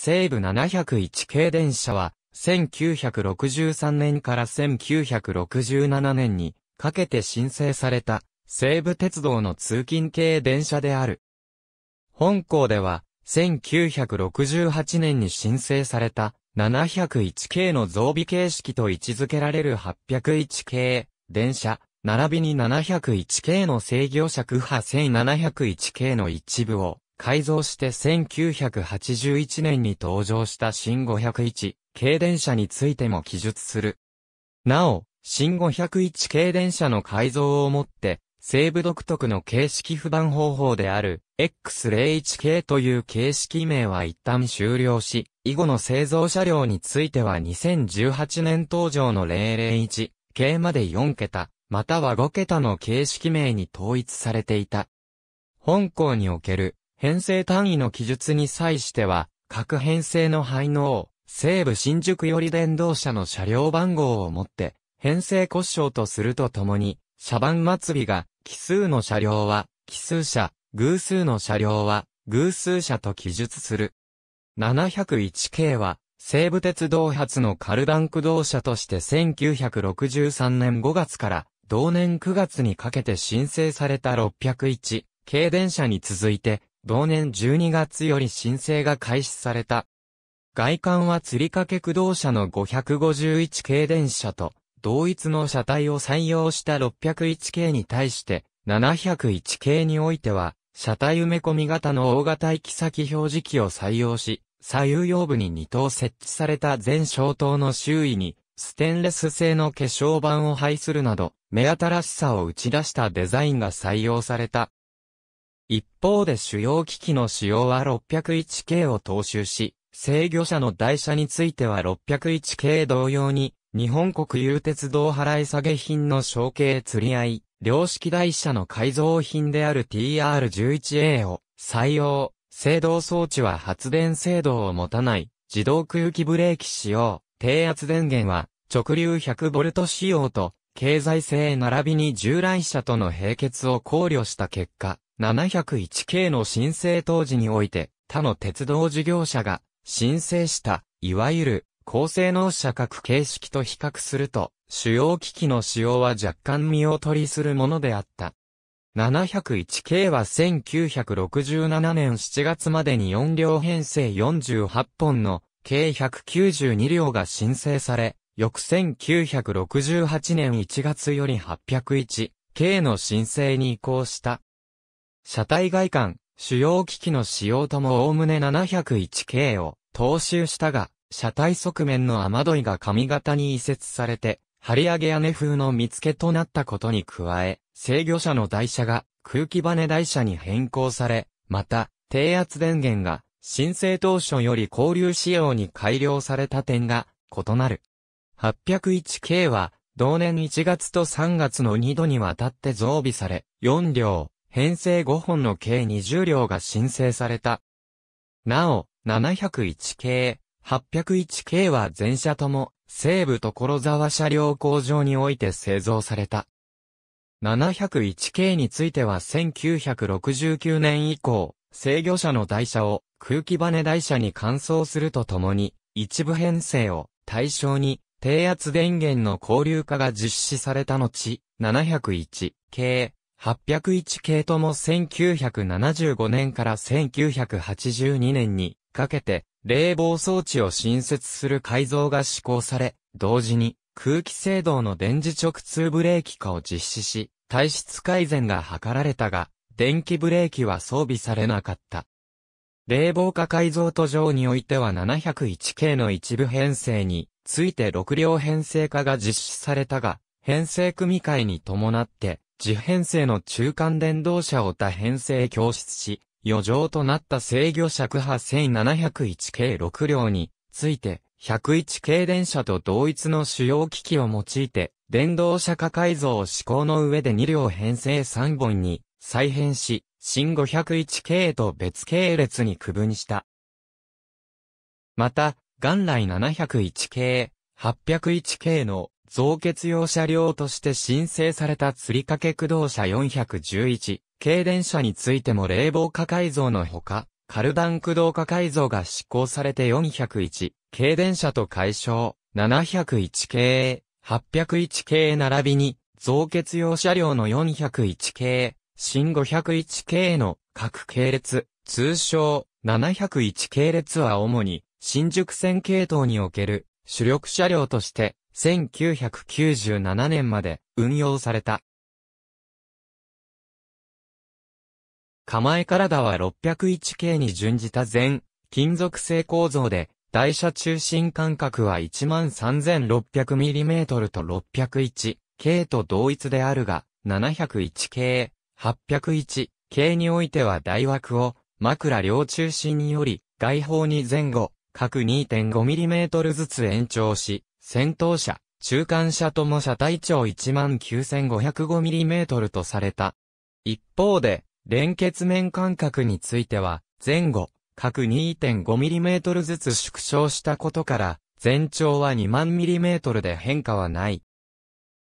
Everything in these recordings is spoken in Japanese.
西武701系電車は、1963年から1967年にかけて申請された西武鉄道の通勤系電車である。本校では1968年に申請された701系の増備形式と位置づけられる801系電車、並びに701系の制御車区派1701系の一部を改造して1981年に登場した新501軽電車についても記述する。なお、新501軽電車の改造をもって、西部独特の形式不断方法である X01 系という形式名は一旦終了し、以後の製造車両については2018年登場の001系まで4桁、または5桁の形式名に統一されていた。本校における編成単位の記述に際しては、各編成の配能、西部新宿より電動車の車両番号をもって、編成故障とするとともに、車番末尾が、奇数の車両は、奇数車、偶数の車両は、偶数車と記述する。701系は、西武鉄道発のカルダン駆動車として1963年5月から、同年9月にかけて申請された601、軽電車に続いて、同年12月より申請が開始された。外観は吊りかけ駆動車の551系電車と、同一の車体を採用した601系に対して、701系においては、車体埋め込み型の大型行き先表示器を採用し、左右用部に2頭設置された全小灯の周囲に、ステンレス製の化粧板を配するなど、目新しさを打ち出したデザインが採用された。一方で主要機器の仕様は 601K を踏襲し、制御者の台車については 601K 同様に、日本国有鉄道払い下げ品の承継釣り合い、良式台車の改造品である TR11A を採用、制動装置は発電制動を持たない、自動空気ブレーキ使用、低圧電源は直流 100V 使用と、経済性並びに従来車との並結を考慮した結果、701系の申請当時において、他の鉄道事業者が申請した、いわゆる高性能車格形式と比較すると、主要機器の使用は若干見劣りするものであった。701系は1967年7月までに4両編成48本の計192両が申請され、翌1968年1月より801系の申請に移行した。車体外観、主要機器の仕様とも概ね 701K を踏襲したが、車体側面の雨どいが髪型に移設されて、張り上げ屋根風の見つけとなったことに加え、制御車の台車が空気バネ台車に変更され、また、低圧電源が申請当初より交流仕様に改良された点が異なる。801K は、同年1月と3月の2度にわたって増備され、4両、編成5本の計20両が申請された。なお、701系、801系は全車とも、西部所沢車両工場において製造された。701系については1969年以降、制御車の台車を空気バネ台車に換装するとともに、一部編成を対象に低圧電源の交流化が実施された後、701系、801系とも1975年から1982年にかけて冷房装置を新設する改造が施行され、同時に空気制動の電磁直通ブレーキ化を実施し、体質改善が図られたが、電気ブレーキは装備されなかった。冷房化改造途上においては7 0 1系の一部編成について6両編成化が実施されたが、編成組み替えに伴って自編成の中間電動車を多編成供出し、余剰となった制御尺波1701系6両について、101系電車と同一の主要機器を用いて、電動車化改造を試行の上で2両編成3本に再編し、新501系と別系列に区分した。また、元来701系、801系の増結用車両として申請された釣掛駆動車411、軽電車についても冷房化改造のほか、カルダン駆動化改造が施行されて401、軽電車と解消、701系、801系並びに、増結用車両の401系、新501系の各系列、通称701系列は主に新宿線系統における主力車両として1997年まで運用された。構え体は 601K に準じた全金属製構造で、台車中心間隔は 13600mm と 601K と同一であるが、701K、801K においては台枠を枕両中心により外方に前後、各 2.5mm ずつ延長し、戦闘車、中間車とも車体長 19,505mm とされた。一方で、連結面間隔については、前後、各 2.5mm ずつ縮小したことから、全長は2万 mm で変化はない。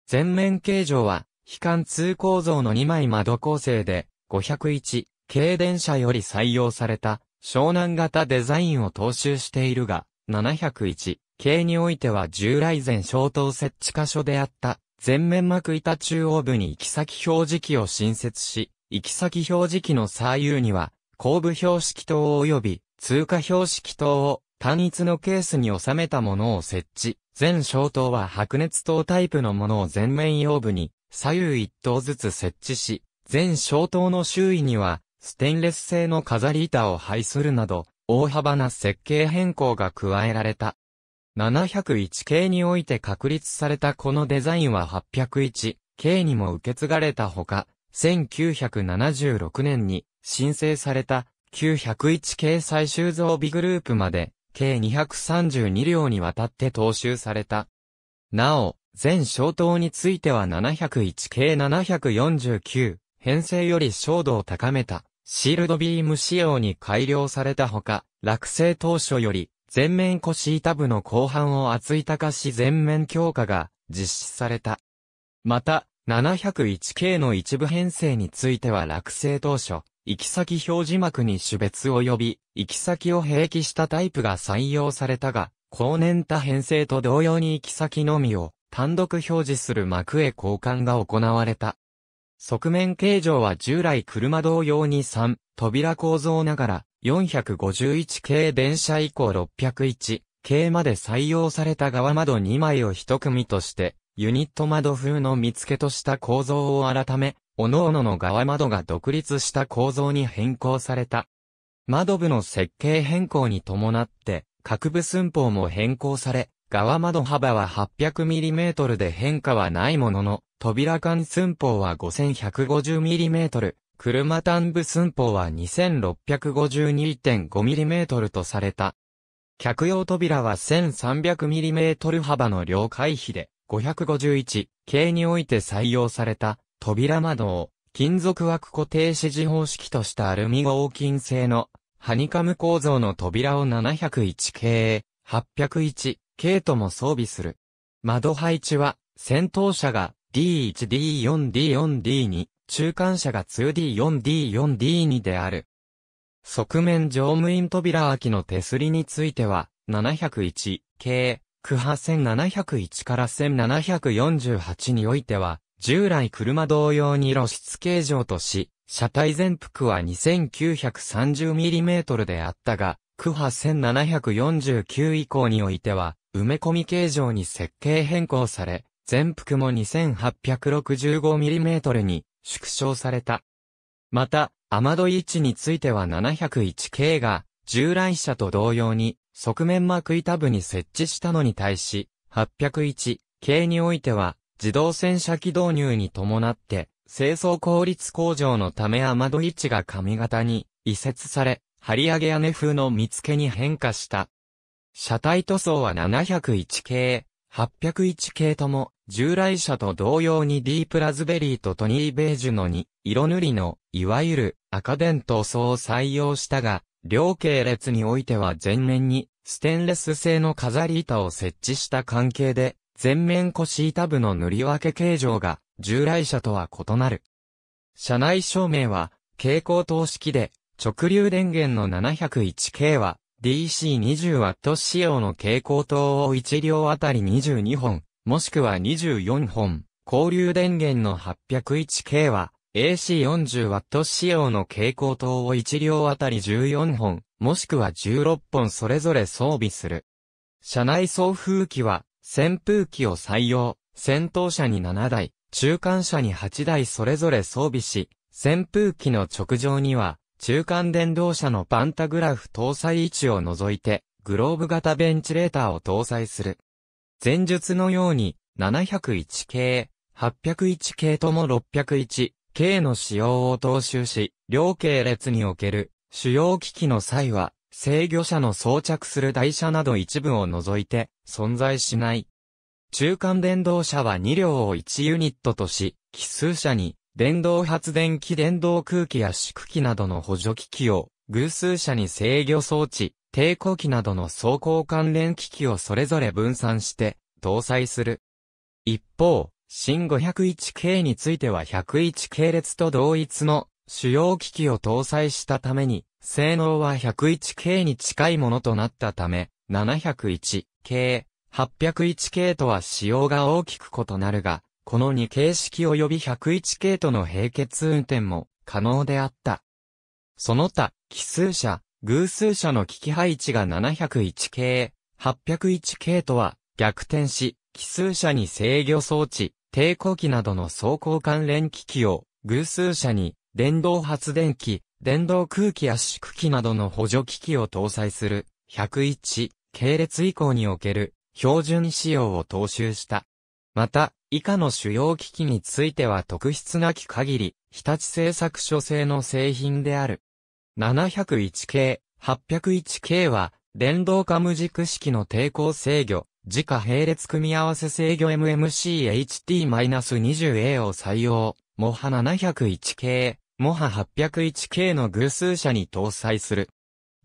全面形状は、非貫通構造の2枚窓構成で、501、軽電車より採用された、湘南型デザインを踏襲しているが、701、系においては従来前小灯設置箇所であった、前面膜板中央部に行き先表示器を新設し、行き先表示器の左右には、後部標識灯及び通過標識灯を単一のケースに収めたものを設置。全小灯は白熱灯タイプのものを前面用部に左右一灯ずつ設置し、全小灯の周囲にはステンレス製の飾り板を配するなど、大幅な設計変更が加えられた。701系において確立されたこのデザインは801系にも受け継がれたほか、1976年に申請された901系最終増備グループまで計232両にわたって踏襲された。なお、全小灯については701系749編成より照度を高めたシールドビーム仕様に改良されたほか、落成当初より前面腰板部の後半を厚い高し全面強化が実施された。また、701系の一部編成については落成当初、行き先表示幕に種別及び、行き先を併記したタイプが採用されたが、後年他編成と同様に行き先のみを単独表示する幕へ交換が行われた。側面形状は従来車同様に3、扉構造ながら、451系電車以降601系まで採用された側窓2枚を一組として、ユニット窓風の見付けとした構造を改め、各々の側窓が独立した構造に変更された。窓部の設計変更に伴って、各部寸法も変更され、側窓幅は 800mm で変化はないものの、扉間寸法は 5150mm、車端部寸法は 2652.5mm とされた。客用扉は 1300mm 幅の両回避で、551系において採用された扉窓を金属枠固定指示方式としたアルミ合金製のハニカム構造の扉を701系、801系とも装備する。窓配置は戦闘車が D1D4D4D2 中間車が 2D4D4D2 である。側面乗務員扉空きの手すりについては、701系、区波1701から1748においては、従来車同様に露出形状とし、車体全幅は 2930mm であったが、区波1749以降においては、埋め込み形状に設計変更され、全幅も 2865mm に縮小された。また、雨戸位置については 701K が、従来車と同様に、側面膜板部に設置したのに対し、801K においては、自動洗車機導入に伴って、清掃効率向上のため雨戸位置が髪型に移設され、張り上げ屋根風の見付けに変化した。車体塗装は 701K、801系とも、従来車と同様にディープラズベリーとトニーベージュの2、色塗りの、いわゆる赤電灯層を採用したが、両系列においては前面に、ステンレス製の飾り板を設置した関係で、前面腰板部の塗り分け形状が、従来車とは異なる。車内照明は、蛍光灯式で、直流電源の7 0 1系は、DC20W 仕様の蛍光灯を1両あたり22本、もしくは24本、交流電源の 801K は、AC40W 仕様の蛍光灯を1両あたり14本、もしくは16本それぞれ装備する。車内送風機は、扇風機を採用、先頭車に7台、中間車に8台それぞれ装備し、扇風機の直上には、中間電動車のパンタグラフ搭載位置を除いて、グローブ型ベンチレーターを搭載する。前述のように、701系、801系とも601系の使用を踏襲し、両系列における主要機器の際は、制御車の装着する台車など一部を除いて存在しない。中間電動車は2両を1ユニットとし、奇数車に電動発電機電動空気や縮機などの補助機器を、偶数車に制御装置、抵抗機などの走行関連機器をそれぞれ分散して、搭載する。一方、新501系については101系列と同一の主要機器を搭載したために、性能は 101K に近いものとなったため、701K、801K とは仕様が大きく異なるが、この2形式及び101系との並結運転も可能であった。その他、奇数車、偶数車の機器配置が701系、801系とは逆転し、奇数車に制御装置、抵抗機などの走行関連機器を、偶数車に電動発電機、電動空気圧縮機などの補助機器を搭載する101系列以降における標準仕様を踏襲した。また、以下の主要機器については特筆なき限り、日立製作所製の製品である。701系、801系は、電動化無軸式の抵抗制御、自家並列組み合わせ制御 MMCHT-20A を採用、モハ701系、モハ801系の偶数車に搭載する。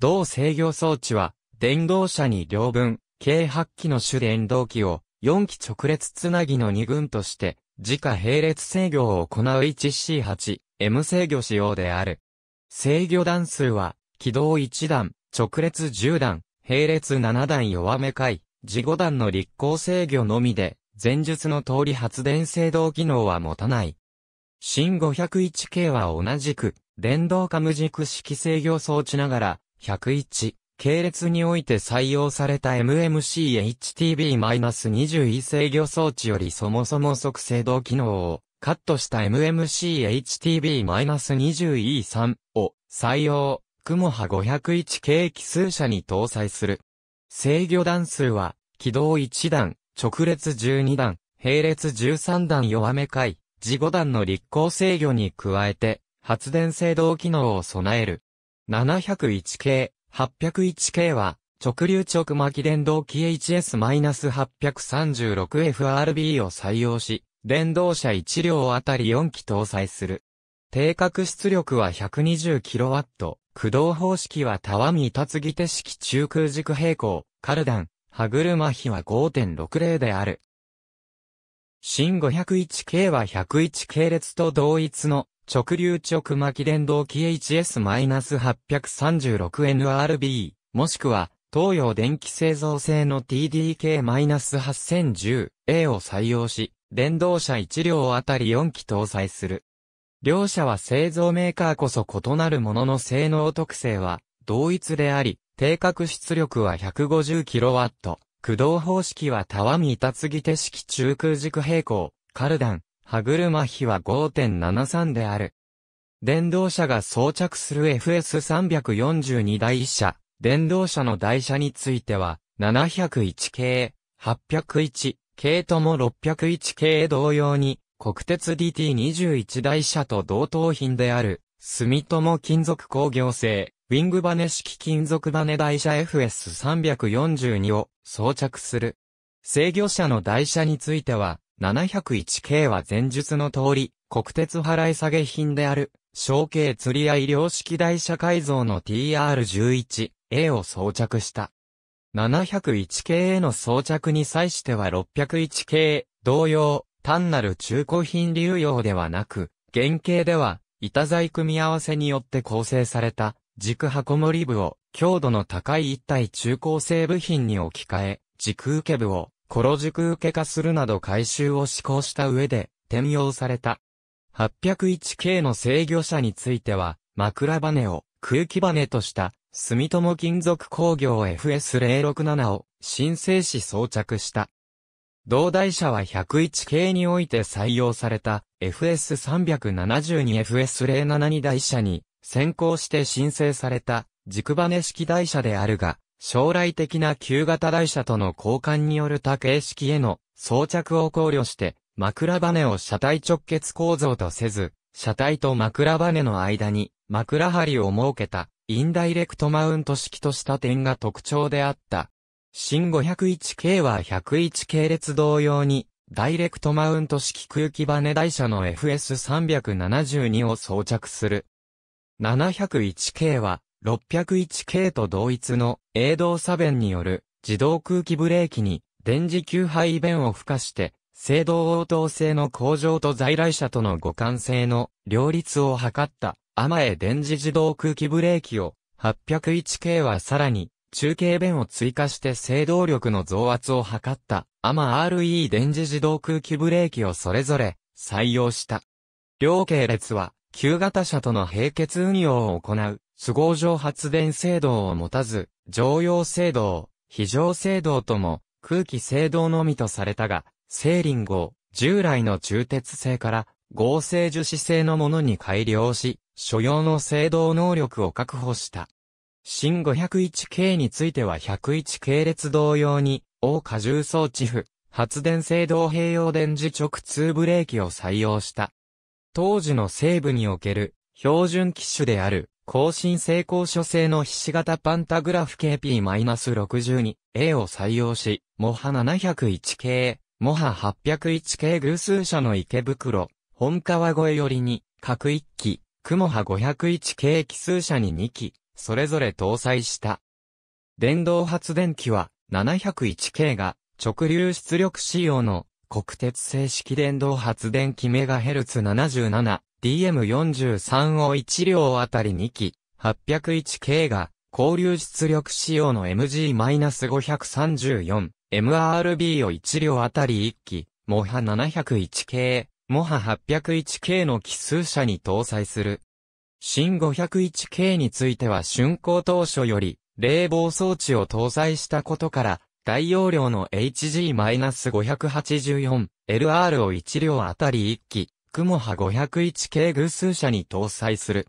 同制御装置は、電動車に両分、計8機の主電動機を、4機直列つなぎの2軍として、自家並列制御を行う 1C8、M 制御仕様である。制御段数は、軌道1段、直列10段、並列7段弱め回、自5段の立候制御のみで、前述の通り発電制動機能は持たない。新 501K は同じく、電動カム軸式制御装置ながら、101、系列において採用された MMCHTB-21 制御装置よりそもそも即制動機能をカットした MMCHTB-20E3 を採用、クモハ501系奇数車に搭載する。制御段数は、軌道1段、直列12段、並列13段弱め回、自5段の立行制御に加えて、発電制動機能を備える。701系、801系は、直流直巻電動機 HS-836FRB を採用し、電動車1両あたり4機搭載する。定格出力は 120kW、駆動方式はたわみ立つぎ手式中空軸平行、カルダン、歯車比は5.60である。新 501K は 101K 列と同一の直流直巻電動機 HS-836NRB、もしくは、東洋電気製造製の TDK-8010A を採用し、電動車1両あたり4機搭載する。両社は製造メーカーこそ異なるものの性能特性は同一であり、定格出力は 150kW、駆動方式はタワミ板継ぎ手式中空軸平行、カルダン、歯車比は5.73である。電動車が装着する FS342 台車、電動車の台車については、701系、801系とも601系同様に、国鉄 DT21 台車と同等品である、住友金属工業製、ウィングバネ式金属バネ台車 FS342 を装着する。制御車の台車については、701系は前述の通り、国鉄払い下げ品である、小径釣り合い量式台車改造の TR11A を装着した。701系への装着に際しては601系、同様、単なる中古品流用ではなく、原型では、板材組み合わせによって構成された、軸箱盛り部を、強度の高い一体中高性部品に置き換え、軸受け部を、コロ軸受け化するなど改修を施行した上で、転用された。801系の制御車については、枕バネを空気バネとした、住友金属工業 FS067 を申請し装着した。同台車は101系において採用された f s 3 7 2 FS07 2台車に先行して申請された軸バネ式台車であるが、将来的な旧型台車との交換による多形式への装着を考慮して、枕羽を車体直結構造とせず、車体と枕羽の間に枕張りを設けたインダイレクトマウント式とした点が特徴であった。新501系は101系列同様に、ダイレクトマウント式空気バネ台車の FS372 を装着する。701系は601系と同一の営動差弁による自動空気ブレーキに電磁給配弁を付加して、制動応答性の向上と在来車との互換性の両立を図ったアマエ電磁自動空気ブレーキを 801K はさらに中継弁を追加して制動力の増圧を図ったアマ RE 電磁自動空気ブレーキをそれぞれ採用した。両系列は旧型車との並結運用を行う都合上発電制動を持たず、常用制動、非常制動とも、空気制動のみとされたが、セーリングを、従来の中鉄製から、合成樹脂製のものに改良し、所要の制動能力を確保した。新501系については101系列同様に、大荷重装置譜、発電制動併用電磁直通ブレーキを採用した。当時の西部における標準機種である更新成功所製の筆し形パンタグラフ KP-62A を採用し、モハ701系、モハ801系偶数社の池袋、本川越寄りに、各1機、雲波501系奇数社に2機、それぞれ搭載した。電動発電機は、701系が、直流出力仕様の、国鉄正式電動発電機メガヘルツ77、DM43 を1両あたり2機、801K が、交流出力仕様の MG-534、MRB を1両あたり1機、モハ 701K、モハ 801K の奇数車に搭載する。新 501K については竣工当初より、冷房装置を搭載したことから、大容量の HG-584、LR を1両あたり1機、雲波501系偶数車に搭載する。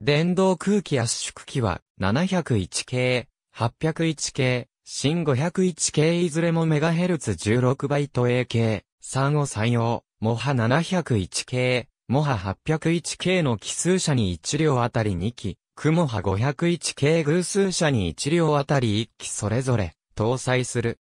電動空気圧縮機は701系、801系、新501系いずれも MHz16 バイト A 系、3を採用、モハ701系、モハ801系の奇数車に1両あたり2機、雲波501系偶数車に1両あたり1機それぞれ搭載する。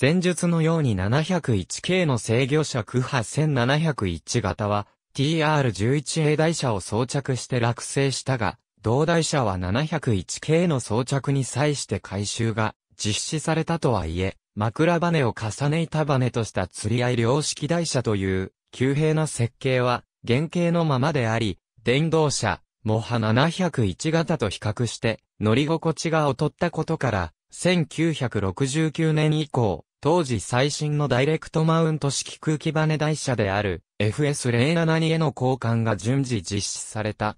前述のように 701K の制御車クハ1701型は TR11A 台車を装着して落成したが、同台車は 701K の装着に際して回収が実施されたとはいえ、枕羽を重ね板羽とした釣り合い量式台車という急兵な設計は原型のままであり、電動車、モハ701型と比較して乗り心地が劣ったことから、1969年以降、当時最新のダイレクトマウント式空気バネ台車である FS072 への交換が順次実施された。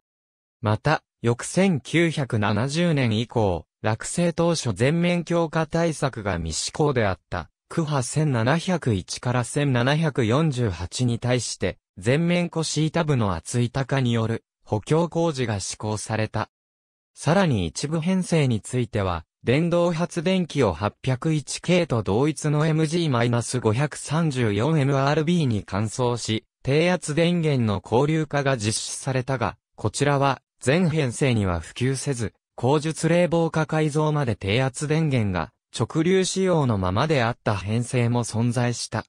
また、翌1970年以降、落成当初全面強化対策が未施行であった。区波1701から1748に対して、全面腰板部の厚い高による補強工事が施行された。さらに一部編成については、電動発電機を 801K と同一の MG-534MRB に換装し、低圧電源の交流化が実施されたが、こちらは全編成には普及せず、工述冷房化改造まで低圧電源が直流仕様のままであった編成も存在した。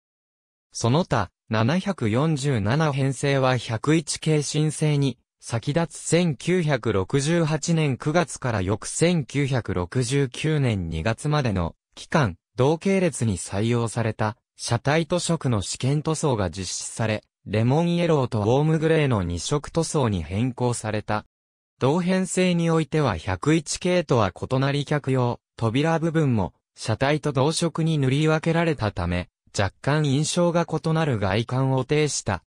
その他、747編成は 101K 申請に先立つ1968年9月から翌1969年2月までの期間、同系列に採用された、車体塗色の試験塗装が実施され、レモンイエローとウォームグレーの2色塗装に変更された。同編成においては101系とは異なり客用、扉部分も、車体と同色に塗り分けられたため、若干印象が異なる外観を呈した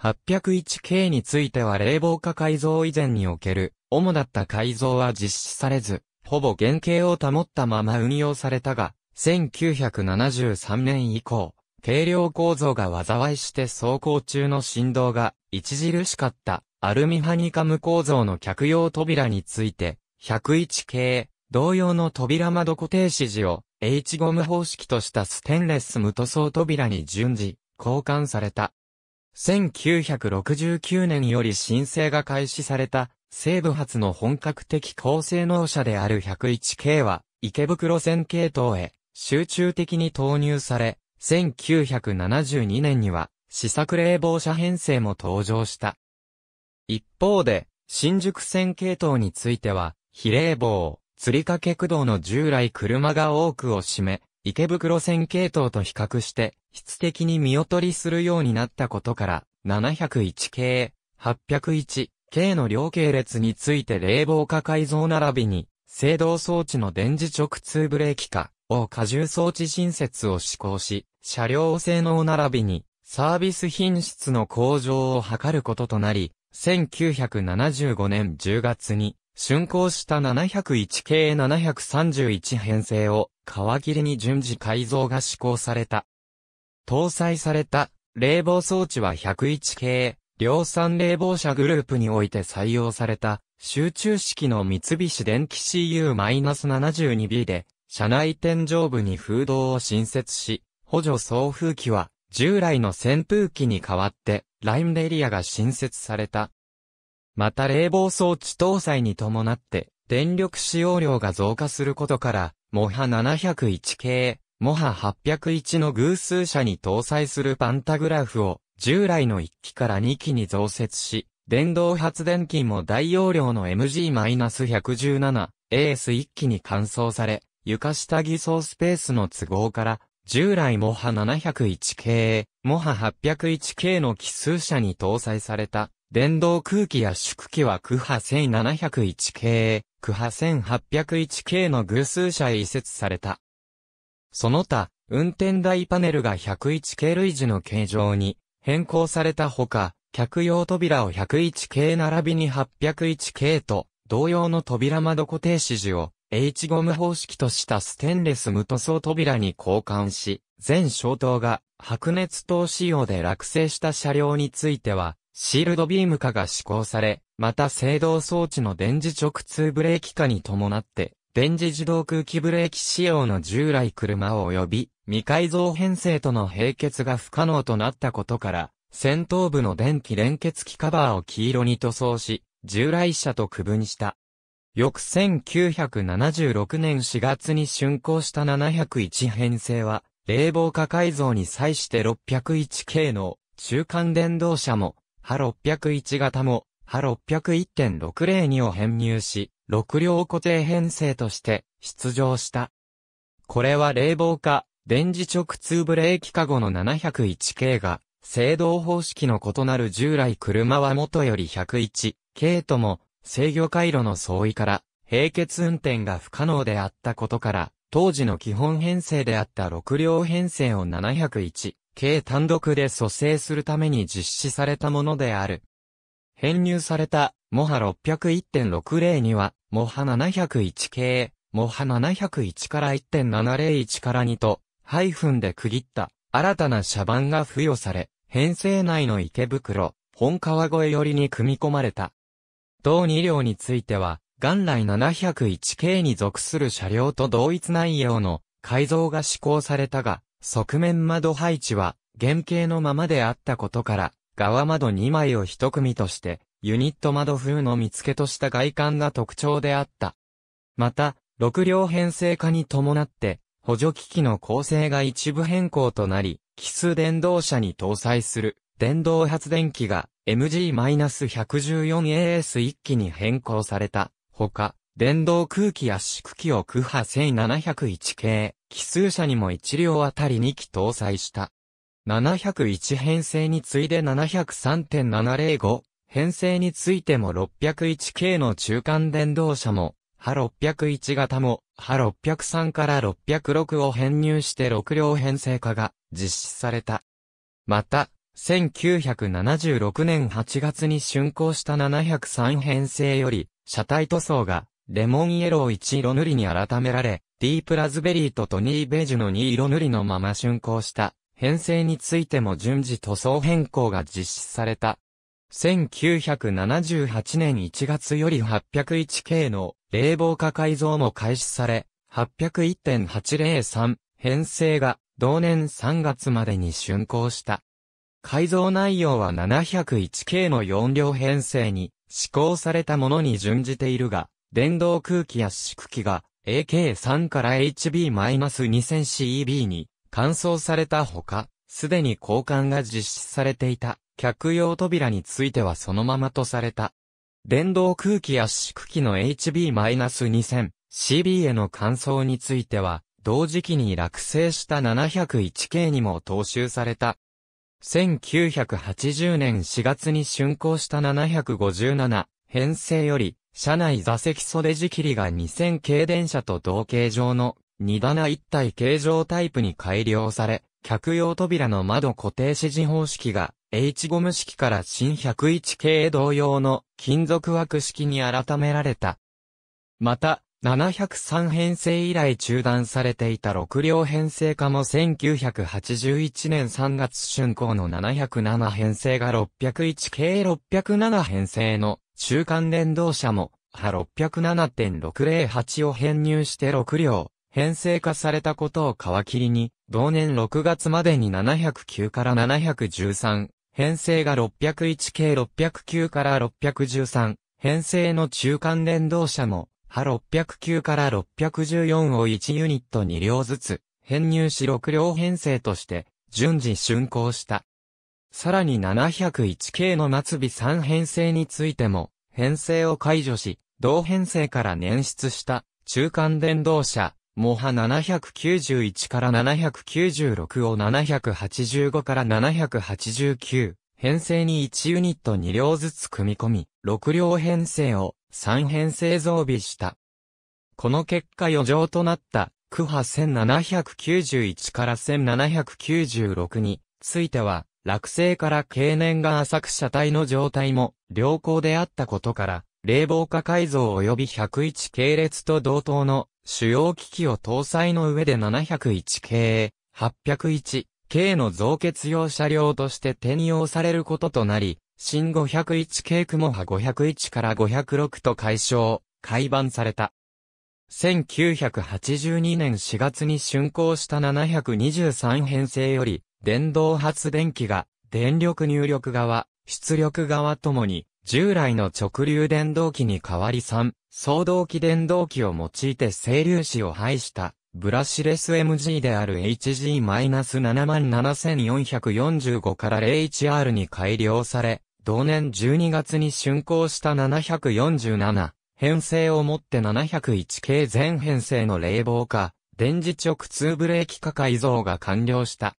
801系については冷房化改造以前における、主だった改造は実施されず、ほぼ原型を保ったまま運用されたが、1973年以降、軽量構造が災いして走行中の振動が著しかったアルミハニカム構造の客用扉について、101系、同様の扉窓固定指示を H ゴム方式としたステンレス無塗装扉に順次、交換された。1969年より申請が開始された、西部発の本格的高性能車である101系は、池袋線系統へ集中的に投入され、1972年には、試作冷房車編成も登場した。一方で、新宿線系統については、非冷房、釣り掛け駆動の従来車が多くを占め、池袋線系統と比較して、質的に見劣りするようになったことから、701系、801系の両系列について冷房化改造並びに、制動装置の電磁直通ブレーキ化を荷重装置新設を施行し、車両性能並びにサービス品質の向上を図ることとなり、1975年10月に竣工した701系731編成を皮切りに順次改造が施行された。搭載された冷房装置は101系、量産冷房車グループにおいて採用された集中式の三菱電機 CU-72B で、車内天井部に風洞を新設し、補助送風機は従来の扇風機に代わってラインデリアが新設されたまた冷房装置搭載に伴って、電力使用量が増加することから、モハ701系、モハ801の偶数車に搭載するパンタグラフを、従来の1機から2機に増設し、電動発電機も大容量の MG-117AS1 機に換装され、床下偽装スペースの都合から従来モハ 701K、モハ 801K の奇数車に搭載された、電動空気や縮機はクハ 1701K、クハ 1801K の偶数車へ移設された。その他、運転台パネルが 101K 類似の形状に変更されたほか、客用扉を 101K 並びに 801K と同様の扉窓固定指示を H ゴム方式としたステンレス無塗装扉に交換し、全消灯が白熱灯仕様で落成した車両については、シールドビーム化が施行され、また制動装置の電磁直通ブレーキ化に伴って、電磁自動空気ブレーキ仕様の従来車及び未改造編成との並結が不可能となったことから、先頭部の電気連結機カバーを黄色に塗装し、従来車と区分した。翌1976年4月に竣工した701編成は、冷房化改造に際して601系の中間電動車も、波601型も、波601.602を編入し、6両固定編成として出場した。これは冷房化、電磁直通ブレーキ加護の701系が、制動方式の異なる従来車は元より101系とも、制御回路の相違から、並結運転が不可能であったことから、当時の基本編成であった6両編成を701、計単独で蘇生するために実施されたものである。編入された、モハ601.60には、モハ701系、モハ701から1.701から2と、ハイフンで区切った、新たな車番が付与され、編成内の池袋、本川越寄りに組み込まれた。等2両については、元来 701K に属する車両と同一内容の改造が施行されたが、側面窓配置は原型のままであったことから、側窓2枚を一組として、ユニット窓風の見付けとした外観が特徴であった。また、6両編成化に伴って、補助機器の構成が一部変更となり、奇数電動車に搭載する電動発電機が MG-114AS1 機に変更された。ほか、電動空気圧縮機を区波1701系、奇数車にも1両あたり2機搭載した。701編成に次いで703.705、編成についても601系の中間電動車も、ハ601型も、ハ603から606を編入して6両編成化が実施された。また、1976年8月に竣工した703編成より、車体塗装が、レモンイエロー1色塗りに改められ、ディープラズベリーとトニーベージュの2色塗りのまま竣工した。編成についても順次塗装変更が実施された。1978年1月より8 0 1系の冷房化改造も開始され、801.803編成が同年3月までに竣工した。改造内容は 701K の4両編成に、施行されたものに準じているが、電動空気圧縮機が AK3 から HB-2000CEB に換装されたほか、すでに交換が実施されていた客用扉についてはそのままとされた。電動空気圧縮機の HB-2000CB への換装については、同時期に落成した 701K にも踏襲された1980年4月に竣工した757編成より、車内座席袖仕切りが2000系電車と同形状の2棚一体形状タイプに改良され、客用扉の窓固定指示方式が H ゴム式から新101系同様の金属枠式に改められた。また、703編成以来中断されていた6両編成化も1981年3月春行の707編成が601系607編成の中間連動車も、波607.608を編入して6両、編成化されたことを皮切りに、同年6月までに709から713、編成が601系609から613、編成の中間連動車も、波609から614を1ユニット2両ずつ、編入し6両編成として、順次竣工した。さらに701系の末尾3編成についても、編成を解除し、同編成から捻出した中間電動車、モハ791から796を785から789、編成に1ユニット2両ずつ組み込み、6両編成を三編成増備した。この結果余剰となった、区波1791から1796については、落成から経年が浅く車体の状態も良好であったことから、冷房化改造及び101系列と同等の主要機器を搭載の上で701系、801系の増結用車両として転用されることとなり、新501系雲波501から506と解消、改版された。1982年4月に竣工した723編成より、電動発電機が、電力入力側、出力側ともに、従来の直流電動機に代わり3、総動機電動機を用いて整粒子を排した、ブラシレス MG である HG-77445 から0 r に改良され、同年12月に竣工した747編成をもって701系全編成の冷房化、電磁直通ブレーキ化改造が完了した。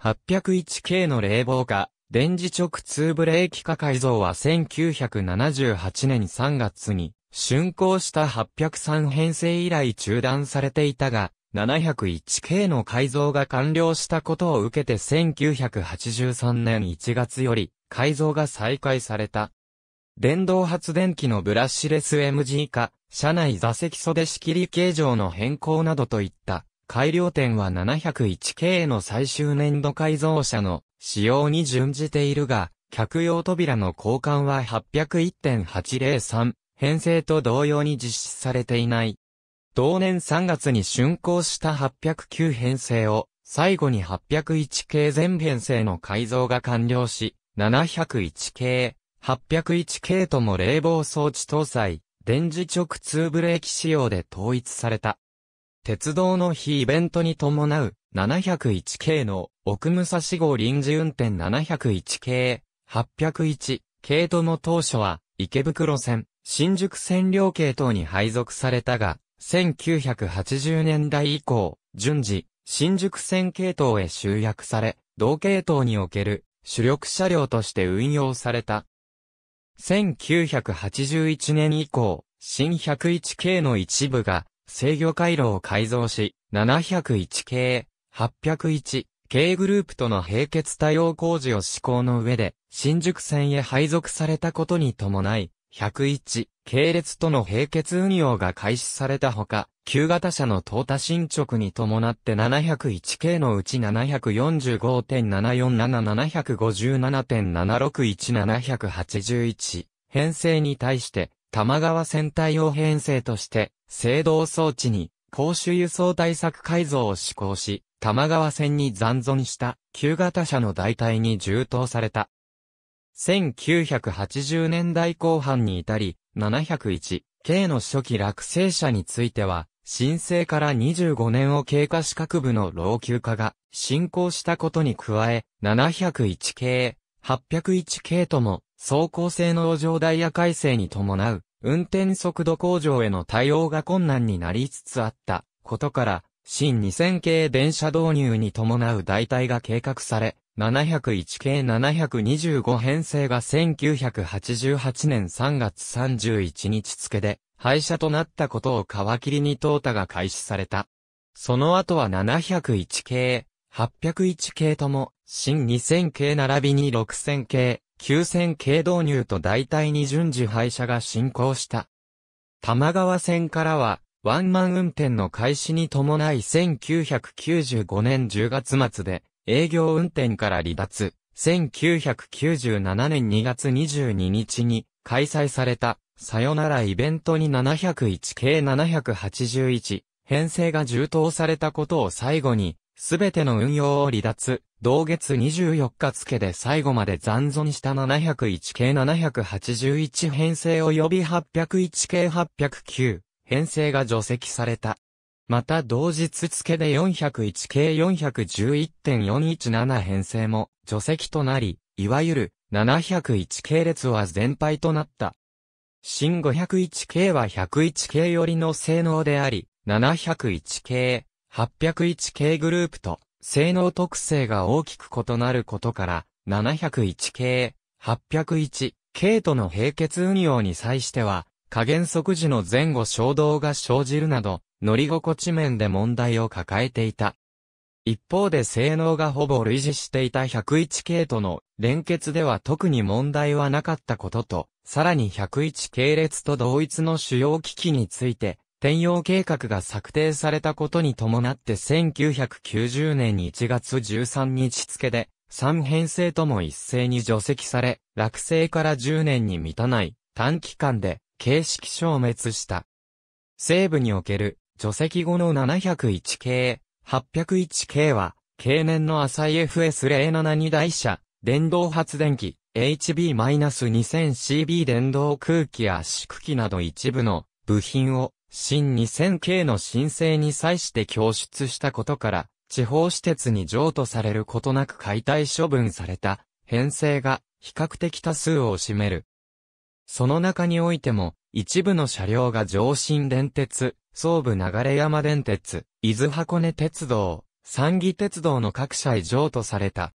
801系の冷房化、電磁直通ブレーキ化改造は1978年3月に竣工した803編成以来中断されていたが、701K の改造が完了したことを受けて1983年1月より、改造が再開された。電動発電機のブラッシュレス MG 化、車内座席袖仕切り形状の変更などといった改良点は 701K の最終年度改造車の使用に準じているが、客用扉の交換は801.803編成と同様に実施されていない。同年3月に竣工した809編成を最後に 801K 全編成の改造が完了し、701系、801系とも冷房装置搭載、電磁直通ブレーキ仕様で統一された。鉄道の非イベントに伴う、701系の奥武蔵号臨時運転701系、801系とも当初は、池袋線、新宿線両系統に配属されたが、1980年代以降、順次、新宿線系統へ集約され、同系統における主力車両として運用された。1981年以降、新101系の一部が制御回路を改造し、701系、801系グループとの並結対応工事を施行の上で、新宿線へ配属されたことに伴い、101、系列との並結運用が開始されたほか、旧型車の淘汰進捗に伴って7 0 1系のうち745.747,757.761,781編成に対して、玉川線対応編成として、制動装置に、公衆輸送対策改造を施行し、玉川線に残存した旧型車の代替に充当された。1980年代後半に至り、701、K の初期落成者については、申請から25年を経過し各部の老朽化が進行したことに加え、701系、801系とも、走行性能上ダイヤ改正に伴う、運転速度向上への対応が困難になりつつあったことから、新2000系電車導入に伴う代替が計画され、701系725編成が1988年3月31日付で廃車となったことを皮切りに淘汰が開始された。その後は701系、801系とも、新2000系並びに6000系、9000系導入と大体に順次廃車が進行した。玉川線からは、ワンマン運転の開始に伴い1995年10月末で、営業運転から離脱、1997年2月22日に開催された、さよならイベントに701系781、編成が充当されたことを最後に、すべての運用を離脱、同月24日付で最後まで残存した701系781編成及び801系809編成が除籍された。また同日付で401系411.417編成も除籍となり、いわゆる701系列は全廃となった。新501系は101系よりの性能であり、701系、801系グループと性能特性が大きく異なることから、701系、801系との並結運用に際しては、加減即時の前後衝動が生じるなど、乗り心地面で問題を抱えていた。一方で性能がほぼ類似していた101系との連結では特に問題はなかったことと、さらに101系列と同一の主要機器について、転用計画が策定されたことに伴って1990年1月13日付で、3編成とも一斉に除籍され、落成から10年に満たない短期間で形式消滅した。西部における除籍後の701系、801系は、経年の浅い FS072 台車、電動発電機、HB-2000CB 電動空気圧縮機など一部の部品を、新 2000K の申請に際して供出したことから、地方施設に譲渡されることなく解体処分された、編成が比較的多数を占める。その中においても、一部の車両が上新電鉄、総武流山電鉄、伊豆箱根鉄道、三義鉄道の各社へ譲渡された。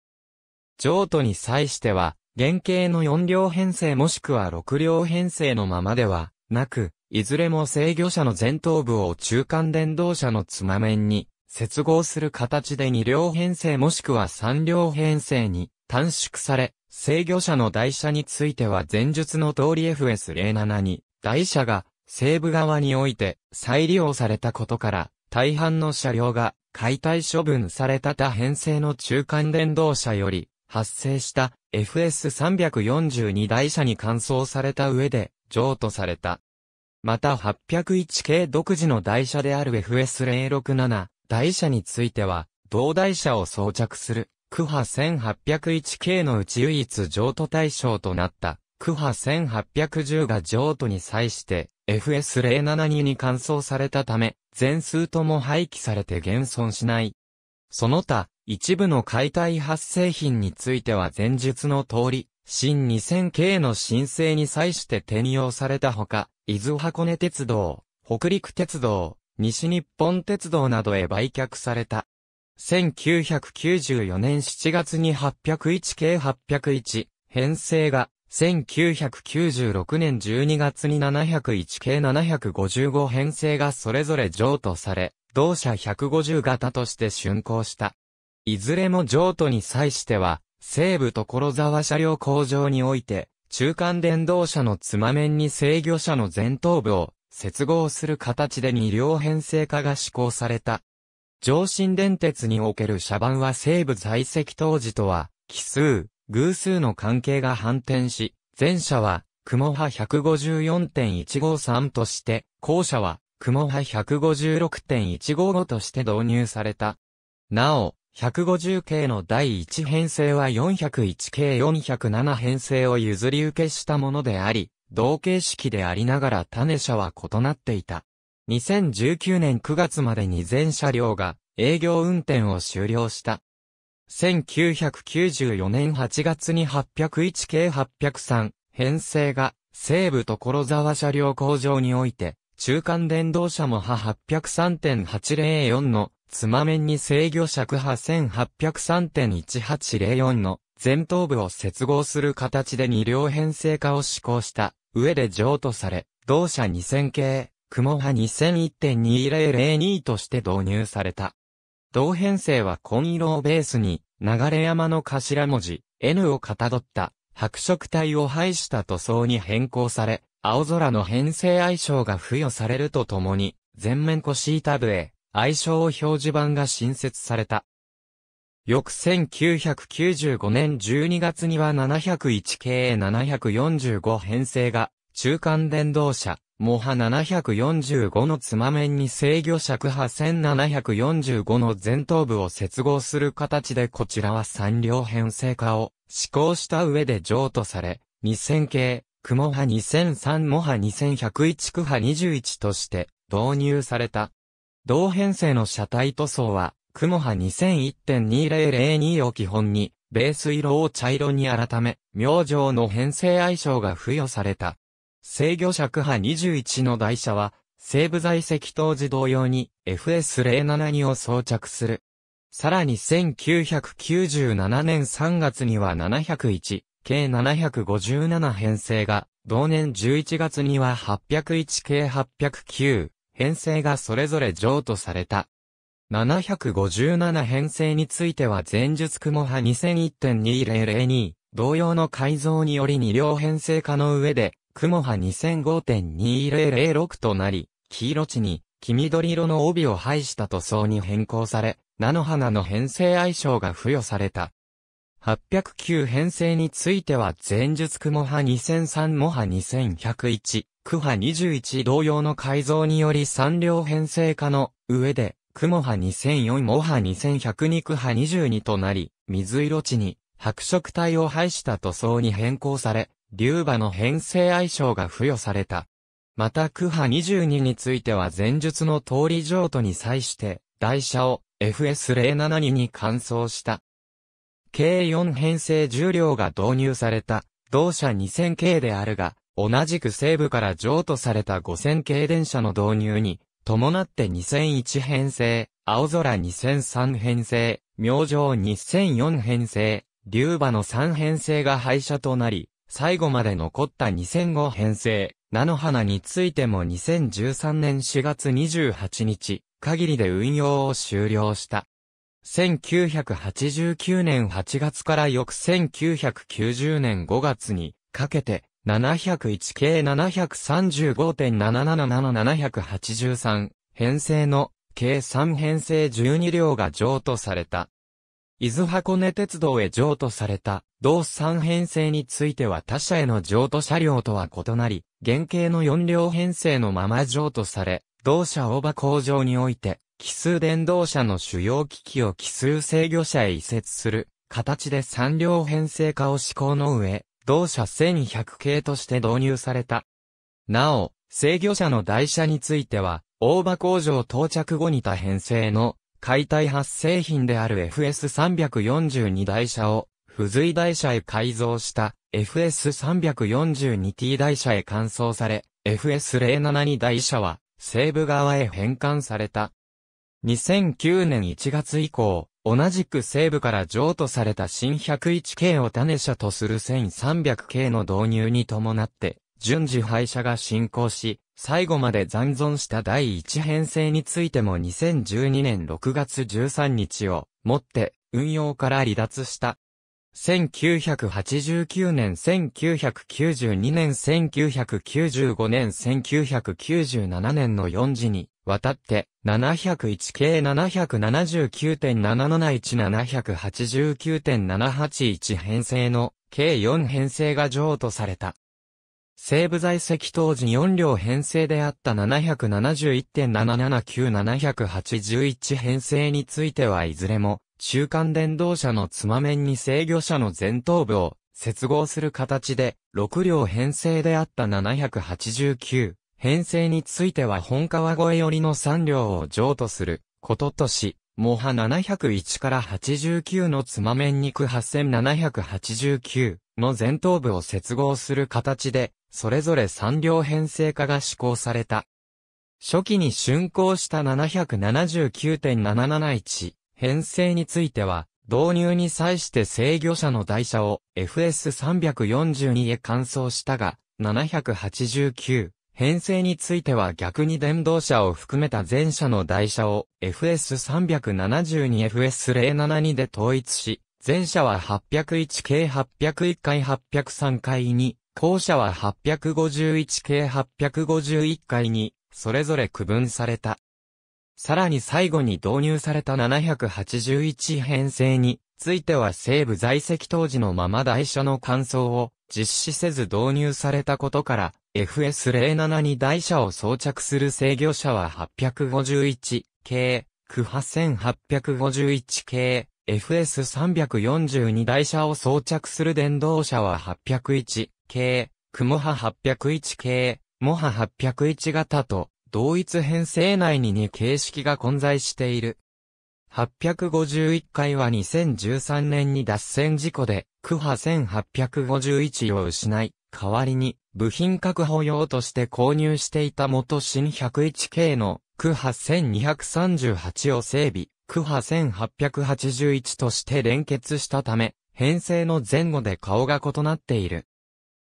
譲渡に際しては、原型の4両編成もしくは6両編成のままでは、なく、いずれも制御車の前頭部を中間電動車のつま面に、接合する形で2両編成もしくは3両編成に短縮され、制御車の台車については前述の通り FS07 に、台車が西部側において再利用されたことから、大半の車両が解体処分された他編成の中間電動車より発生した FS342 台車に換装された上で譲渡された。また801系独自の台車である FS067 台車については、同台車を装着する、区波1801系のうち唯一譲渡対象となった。区ハ1810が譲渡に際して FS072 に換装されたため、全数とも廃棄されて現存しない。その他、一部の解体発生品については前述の通り、新2000 k の申請に際して転用されたほか、伊豆箱根鉄道、北陸鉄道、西日本鉄道などへ売却された。1994年7月に801系801編成が1996年12月に701系755編成がそれぞれ譲渡され、同社150型として竣工した。いずれも譲渡に際しては、西部所沢車両工場において、中間電動車のつま面に制御車の前頭部を接合する形で2両編成化が施行された。上新電鉄における車番は西部在籍当時とは、奇数、偶数の関係が反転し、前者は、雲派154.153として、後者は、雲派156.155として導入された。なお、150系の第1編成は401系407編成を譲り受けしたものであり、同形式でありながら種車は異なっていた。2019年9月までに全車両が営業運転を終了した。1994年8月に801系803編成が西部所沢車両工場において中間電動車も波803.804のつま面に制御尺派1803.1804の前頭部を接合する形で2両編成化を施行した上で譲渡され、同社2000系、雲派2001.2002として導入された。同編成は紺色をベースに、流れ山の頭文字、N をかたどった、白色体を排した塗装に変更され、青空の編成愛称が付与されるとともに、全面腰板へ、愛称表示板が新設された。翌1995年12月には 701K745 編成が中間電動車、モハ745のつま面に制御尺波1745の前頭部を接合する形でこちらは三両編成化を施行した上で譲渡され、2000系、雲波2003モ波2101区波21として導入された。同編成の車体塗装は、雲波2001.2002を基本に、ベース色を茶色に改め、明星の編成相性が付与された。制御尺波21の台車は、西部在籍当時同様に FS072 を装着する。さらに1997年3月には701、計757編成が、同年11月には801計809、編成がそれぞれ譲渡された。757編成については前述雲波2001.2002、同様の改造により2両編成化の上で、雲波2005.2006となり、黄色地に黄緑色の帯を配した塗装に変更され、菜の花の編成愛称が付与された。809編成については前述雲波2003モ波2101、ク波21同様の改造により3両編成化の上で、雲波2004モ波2102ク波22となり、水色地に白色体を配した塗装に変更され、竜馬の編成愛称が付与された。また、区ハ22については前述の通り譲渡に際して、台車を FS072 に換装した。計4編成重量が導入された、同社2000系であるが、同じく西部から譲渡された5000系電車の導入に、伴って2001編成、青空2003編成、明星2004編成、竜馬の3編成が廃車となり、最後まで残った2005編成、菜の花についても2013年4月28日、限りで運用を終了した。1989年8月から翌1990年5月にかけて、701系735.777783編成の計3編成12両が譲渡された。伊豆箱根鉄道へ譲渡された、同3編成については他社への譲渡車両とは異なり、原型の4両編成のまま譲渡され、同社大場工場において、奇数電動車の主要機器を奇数制御車へ移設する、形で3両編成化を施行の上、同社1100系として導入された。なお、制御車の台車については、大場工場到着後に他編成の解体発生品である FS342 台車を、付随台車へ改造した FS342T 台車へ換装され、FS072 台車は西部側へ返還された。2009年1月以降、同じく西部から譲渡された新 101K を種車とする 1300K の導入に伴って、順次廃車が進行し、最後まで残存した第1編成についても2012年6月13日をもって運用から離脱した。1989年、1992年、1995年、1997年の4時に、渡って、701系779.771、789.781編成の、計4編成が譲渡された。西部在籍当時4両編成であった771.779781編成についてはいずれも、中間電動車のつま面に制御車の前頭部を接合する形で、6両編成であった789編成については本川越寄りの3両を譲渡することとし、モハ701から89のつま面肉8789の前頭部を接合する形で、それぞれ3両編成化が施行された。初期に竣工した779.771編成については、導入に際して制御車の台車を FS342 へ換装したが、789編成については逆に電動車を含めた全車の台車を FS372、FS072 で統一し、全車は801系801回803回に校舎は851系851階に、それぞれ区分された。さらに最後に導入された781編成については西部在籍当時のまま台車の換装を実施せず導入されたことから FS07 に台車を装着する制御車は851系、区8851系、FS342 台車を装着する電動車は801系、モハ801系、モハ801型と、同一編成内に2形式が混在している。851回は2013年に脱線事故で、クハ1851を失い、代わりに、部品確保用として購入していた元新101系の、クハ1238を整備、区波1881として連結したため、編成の前後で顔が異なっている。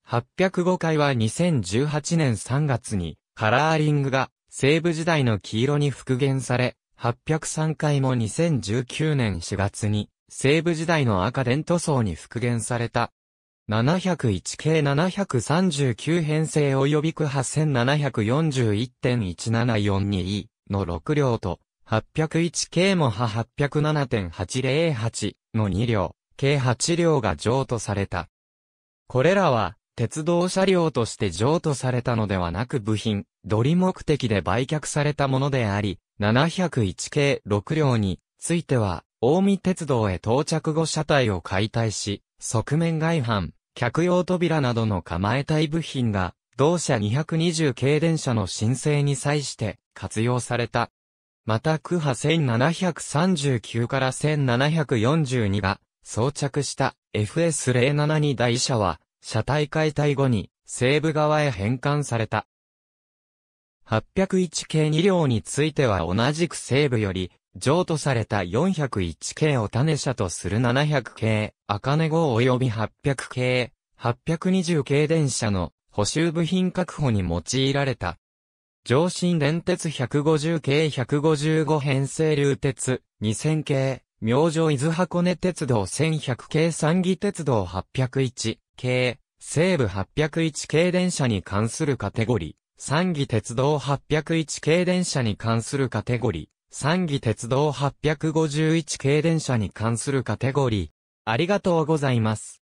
805回は2018年3月にカラーリングが西部時代の黄色に復元され、803回も2019年4月に西部時代の赤伝塗装に復元された。701系739編成及び区1 7 4 1 1 7 4 2の6両と 801K もは807.808の2両、計8両が譲渡された。これらは、鉄道車両として譲渡されたのではなく部品、ドリ目的で売却されたものであり、701系6両については、近江鉄道へ到着後車体を解体し、側面外反、客用扉などの構えたい部品が、同社220系電車の申請に際して活用された。また区波1739から1742が装着した FS072 台車は車体解体後に西部側へ変換された。801系2両については同じく西部より譲渡された401系を種車とする700系、茜号及び800系、820系電車の補修部品確保に用いられた。上新電鉄150系155編成流鉄、2000系、明星伊豆箱根鉄道1100系三義鉄道801系、西部801系電車に関するカテゴリー。三義鉄道801系電車に関するカテゴリー。三義鉄道851系電車に関するカテゴリー。ありがとうございます。